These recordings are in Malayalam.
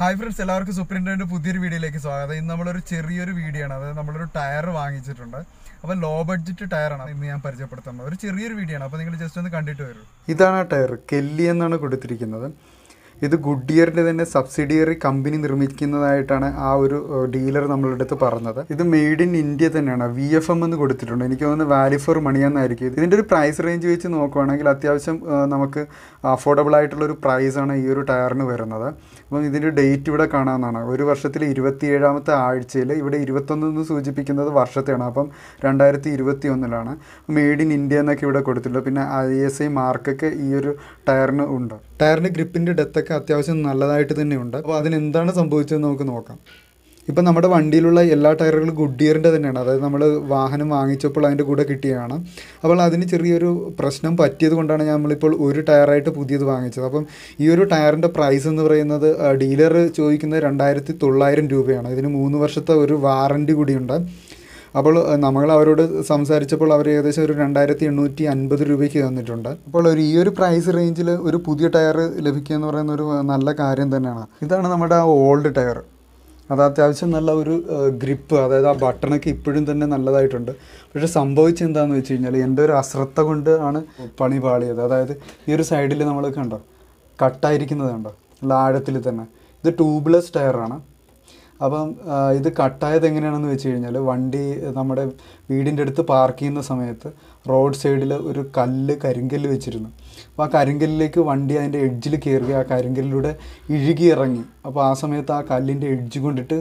ഹായ് ഫ്രണ്ട്സ് എല്ലാവർക്കും സൂപ്രിൻ്റെ പുതിയൊരു വീഡിയോയിലേക്ക് സ്വാഗതം ഇന്ന് നമ്മളൊരു ചെറിയൊരു വീഡിയോ ആണ് അതായത് നമ്മളൊരു ടയർ വാങ്ങിച്ചിട്ടുണ്ട് അപ്പോൾ ലോ ബഡ്ജറ്റ് ടയറാണ് ഇന്ന് ഞാൻ പരിചയപ്പെടുത്തുന്നത് ഒരു ചെറിയൊരു വീഡിയോ ആണ് അപ്പോൾ നിങ്ങൾ ജസ്റ്റ് ഒന്ന് കണ്ടിട്ട് വരും ഇതാണ് ടയർ കെല്ലി എന്നാണ് കൊടുത്തിരിക്കുന്നത് ഇത് ഗുഡിയറിൻ്റെ തന്നെ സബ്സിഡിയറി കമ്പനി നിർമ്മിക്കുന്നതായിട്ടാണ് ആ ഒരു ഡീലർ നമ്മളുടെ അടുത്ത് പറഞ്ഞത് ഇത് മെയ്ഡ് ഇൻ ഇന്ത്യ തന്നെയാണ് വി എഫ് എം എന്ന് കൊടുത്തിട്ടുണ്ട് എനിക്ക് തോന്നുന്നത് വാല്യൂ ഫോർ എന്നായിരിക്കും ഇതിൻ്റെ ഒരു പ്രൈസ് റേഞ്ച് വെച്ച് നോക്കുവാണെങ്കിൽ അത്യാവശ്യം നമുക്ക് അഫോർഡബിൾ ആയിട്ടുള്ള ഒരു പ്രൈസാണ് ഈ ഒരു ടയറിന് വരുന്നത് അപ്പം ഇതിൻ്റെ ഡേറ്റ് ഇവിടെ കാണാമെന്നാണ് ഒരു വർഷത്തിൽ ഇരുപത്തിയേഴാമത്തെ ആഴ്ചയിൽ ഇവിടെ ഇരുപത്തൊന്ന് എന്ന് സൂചിപ്പിക്കുന്നത് വർഷത്തെയാണ് അപ്പം രണ്ടായിരത്തി ഇരുപത്തി ഒന്നിലാണ് മെയ്ഡ് ഇൻ ഇന്ത്യ എന്നൊക്കെ ഇവിടെ കൊടുത്തിട്ടുണ്ട് പിന്നെ ഐ എസ് ഐ മാർക്കൊക്കെ ഈ ഒരു ടയറിന് ഉണ്ട് ടയറിൻ്റെ ഗ്രിപ്പിൻ്റെ ഡെത്തൊക്കെ അത്യാവശ്യം നല്ലതായിട്ട് തന്നെയുണ്ട് അപ്പോൾ അതിനെന്താണ് സംഭവിച്ചതെന്ന് നമുക്ക് നോക്കാം ഇപ്പം നമ്മുടെ വണ്ടിയിലുള്ള എല്ലാ ടയറുകളും ഗുഡ് തന്നെയാണ് അതായത് നമ്മൾ വാഹനം വാങ്ങിച്ചപ്പോൾ അതിൻ്റെ കൂടെ കിട്ടിയതാണ് അപ്പോൾ അതിന് ചെറിയൊരു പ്രശ്നം പറ്റിയത് കൊണ്ടാണ് നമ്മളിപ്പോൾ ഒരു ടയറായിട്ട് പുതിയത് വാങ്ങിച്ചത് അപ്പം ഈ ഒരു ടയറിൻ്റെ പ്രൈസ് എന്ന് പറയുന്നത് ഡീലർ ചോദിക്കുന്നത് രണ്ടായിരത്തി തൊള്ളായിരം രൂപയാണ് ഇതിന് മൂന്ന് വർഷത്തെ ഒരു വാറൻറ്റി കൂടിയുണ്ട് അപ്പോൾ നമ്മൾ അവരോട് സംസാരിച്ചപ്പോൾ അവർ ഏകദേശം ഒരു രണ്ടായിരത്തി എണ്ണൂറ്റി അൻപത് രൂപയ്ക്ക് തന്നിട്ടുണ്ട് അപ്പോൾ ഒരു ഈ ഒരു പ്രൈസ് റേഞ്ചിൽ ഒരു പുതിയ ടയർ ലഭിക്കുക എന്ന് പറയുന്ന ഒരു നല്ല കാര്യം തന്നെയാണ് ഇതാണ് നമ്മുടെ ഓൾഡ് ടയർ അത് അത്യാവശ്യം നല്ല ഒരു ഗ്രിപ്പ് അതായത് ആ ബട്ടണൊക്കെ ഇപ്പോഴും തന്നെ നല്ലതായിട്ടുണ്ട് പക്ഷേ സംഭവിച്ചെന്താന്ന് വെച്ച് കഴിഞ്ഞാൽ എൻ്റെ ഒരു അശ്രദ്ധ കൊണ്ട് ആണ് പണി പാളിയത് അതായത് ഈ ഒരു സൈഡിൽ നമ്മൾ കണ്ടോ കട്ടായിരിക്കുന്നത് കണ്ടോ നല്ല ആഴത്തിൽ തന്നെ ഇത് ട്യൂബ്ലെസ് ടയറാണ് അപ്പം ഇത് കട്ടായത് എങ്ങനെയാണെന്ന് വെച്ച് കഴിഞ്ഞാൽ വണ്ടി നമ്മുടെ വീടിൻ്റെ അടുത്ത് പാർക്ക് ചെയ്യുന്ന സമയത്ത് റോഡ് സൈഡിൽ ഒരു കല്ല് കരിങ്കല്ല് വെച്ചിരുന്നു അപ്പോൾ ആ കരിങ്കല്ലിലേക്ക് വണ്ടി അതിൻ്റെ എഡ്ജിൽ കയറി ആ കരിങ്കല്ലിലൂടെ ഇഴുകി ഇറങ്ങി അപ്പോൾ ആ സമയത്ത് ആ കല്ലിൻ്റെ എഡ്ജ് കൊണ്ടിട്ട്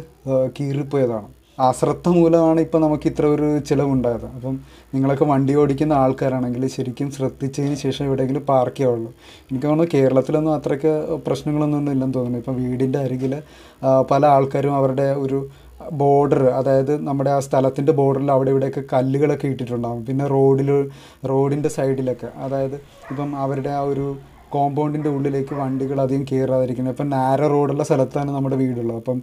കീറിപ്പോയതാണ് അശ്രദ്ധ മൂലമാണ് ഇപ്പം നമുക്ക് ഇത്ര ഒരു ചിലവുണ്ടായത് അപ്പം നിങ്ങളൊക്കെ വണ്ടി ഓടിക്കുന്ന ആൾക്കാരാണെങ്കിൽ ശരിക്കും ശ്രദ്ധിച്ചതിന് ശേഷം എവിടെയെങ്കിലും പാർക്ക് ചെയ്യാവുള്ളൂ എനിക്ക് തോന്നുന്നു കേരളത്തിലൊന്നും അത്രയ്ക്ക് പ്രശ്നങ്ങളൊന്നും ഇല്ലെന്ന് തോന്നുന്നു ഇപ്പം വീടിൻ്റെ അരികിൽ പല ആൾക്കാരും അവരുടെ ഒരു ബോർഡർ അതായത് നമ്മുടെ ആ സ്ഥലത്തിൻ്റെ ബോർഡറിൽ അവിടെ ഇവിടെയൊക്കെ കല്ലുകളൊക്കെ ഇട്ടിട്ടുണ്ടാകും പിന്നെ റോഡിൽ റോഡിൻ്റെ സൈഡിലൊക്കെ അതായത് ഇപ്പം അവരുടെ ആ ഒരു കോമ്പൗണ്ടിൻ്റെ ഉള്ളിലേക്ക് വണ്ടികൾ അധികം കയറാതിരിക്കുന്നത് ഇപ്പം നാരോ റോഡുള്ള സ്ഥലത്താണ് നമ്മുടെ വീടുള്ളത് അപ്പം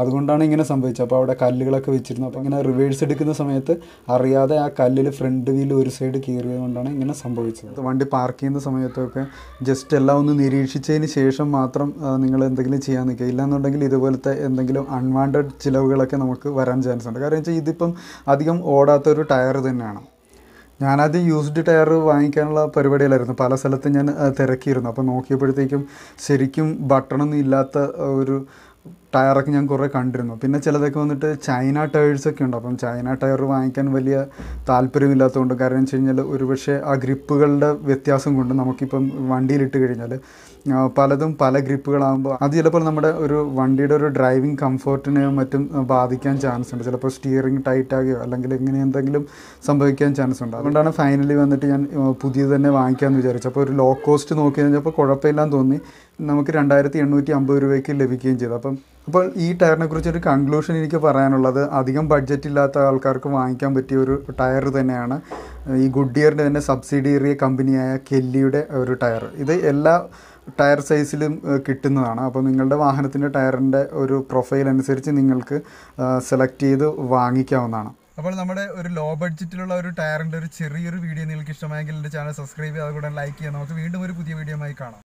അതുകൊണ്ടാണ് ഇങ്ങനെ സംഭവിച്ചത് അപ്പോൾ അവിടെ കല്ലുകളൊക്കെ വെച്ചിരുന്നു അപ്പോൾ ഇങ്ങനെ റിവേഴ്സ് എടുക്കുന്ന സമയത്ത് അറിയാതെ ആ കല്ലിൽ ഫ്രണ്ട് വീൽ ഒരു സൈഡ് കയറിയത് കൊണ്ടാണ് ഇങ്ങനെ സംഭവിച്ചത് വണ്ടി പാർക്ക് ചെയ്യുന്ന സമയത്തൊക്കെ ജസ്റ്റ് എല്ലാം ഒന്ന് നിരീക്ഷിച്ചതിന് ശേഷം മാത്രം നിങ്ങൾ എന്തെങ്കിലും ചെയ്യാൻ നിൽക്കുക ഇല്ലാന്നുണ്ടെങ്കിൽ ഇതുപോലത്തെ എന്തെങ്കിലും അൺവാണ്ടഡ് ചിലവുകളൊക്കെ നമുക്ക് വരാൻ ചാൻസ് ഉണ്ട് കാരണം വെച്ചാൽ ഇതിപ്പം അധികം ഓടാത്തൊരു ടയർ തന്നെയാണ് ഞാനാദ്യം യൂസ്ഡ് ടയർ വാങ്ങിക്കാനുള്ള പരിപാടിയിലായിരുന്നു പല സ്ഥലത്തും ഞാൻ തിരക്കിയിരുന്നു അപ്പോൾ നോക്കിയപ്പോഴത്തേക്കും ശരിക്കും ബട്ടണൊന്നും ഇല്ലാത്ത ഒരു ടയറൊക്കെ ഞാൻ കുറേ കണ്ടിരുന്നു പിന്നെ ചിലതൊക്കെ വന്നിട്ട് ചൈന ടയേഴ്സൊക്കെ ഉണ്ട് അപ്പം ചൈന ടയർ വാങ്ങിക്കാൻ വലിയ താല്പര്യമില്ലാത്തതുകൊണ്ട് കാരണം വെച്ച് കഴിഞ്ഞാൽ ഒരുപക്ഷെ ആ ഗ്രിപ്പുകളുടെ വ്യത്യാസം കൊണ്ട് നമുക്കിപ്പം വണ്ടിയിലിട്ട് കഴിഞ്ഞാൽ പലതും പല ഗ്രിപ്പുകളാകുമ്പോൾ അത് ചിലപ്പോൾ നമ്മുടെ ഒരു വണ്ടിയുടെ ഒരു ഡ്രൈവിംഗ് കംഫർട്ടിനെയോ മറ്റും ബാധിക്കാൻ ചാൻസ് ഉണ്ട് ചിലപ്പോൾ സ്റ്റിയറിംഗ് ടൈറ്റ് ആകുകയോ അല്ലെങ്കിൽ ഇങ്ങനെ എന്തെങ്കിലും സംഭവിക്കാൻ ചാൻസ് ഉണ്ട് അതുകൊണ്ടാണ് ഫൈനലി വന്നിട്ട് ഞാൻ പുതിയത് തന്നെ വാങ്ങിക്കാമെന്ന് വിചാരിച്ചു അപ്പോൾ ഒരു ലോ കോസ്റ്റ് നോക്കി കഴിഞ്ഞപ്പോൾ കുഴപ്പമില്ലാന്ന് തോന്നി നമുക്ക് രണ്ടായിരത്തി എണ്ണൂറ്റി അമ്പത് രൂപയ്ക്ക് ലഭിക്കുകയും ചെയ്തു അപ്പം അപ്പോൾ ഈ ടയറിനെ ഒരു കൺക്ലൂഷൻ എനിക്ക് പറയാനുള്ളത് അധികം ബഡ്ജറ്റ് ഇല്ലാത്ത ആൾക്കാർക്ക് വാങ്ങിക്കാൻ പറ്റിയ ഒരു ടയർ തന്നെയാണ് ഈ ഗുഡ് ഇയറിൻ്റെ തന്നെ സബ്സിഡിയറി കമ്പനിയായ കെല്ലിയുടെ ഒരു ടയർ ഇത് എല്ലാ ടയർ സൈസിലും കിട്ടുന്നതാണ് അപ്പോൾ നിങ്ങളുടെ വാഹനത്തിൻ്റെ ടയറിൻ്റെ ഒരു പ്രൊഫൈൽ അനുസരിച്ച് നിങ്ങൾക്ക് സെലക്ട് ചെയ്ത് വാങ്ങിക്കാവുന്നതാണ് അപ്പോൾ നമ്മുടെ ഒരു ലോ ബഡ്ജറ്റിലുള്ള ഒരു ടയറിൻ്റെ ഒരു ചെറിയൊരു വീഡിയോ നിങ്ങൾക്ക് ഇഷ്ടമായെങ്കിൽ എൻ്റെ ചാനൽ സബ്സ്ക്രൈബ് ചെയ്യുക അതുകൂടെ ലൈക്ക് ചെയ്യാം നമുക്ക് വീണ്ടും ഒരു പുതിയ വീഡിയോ ആയി കാണാം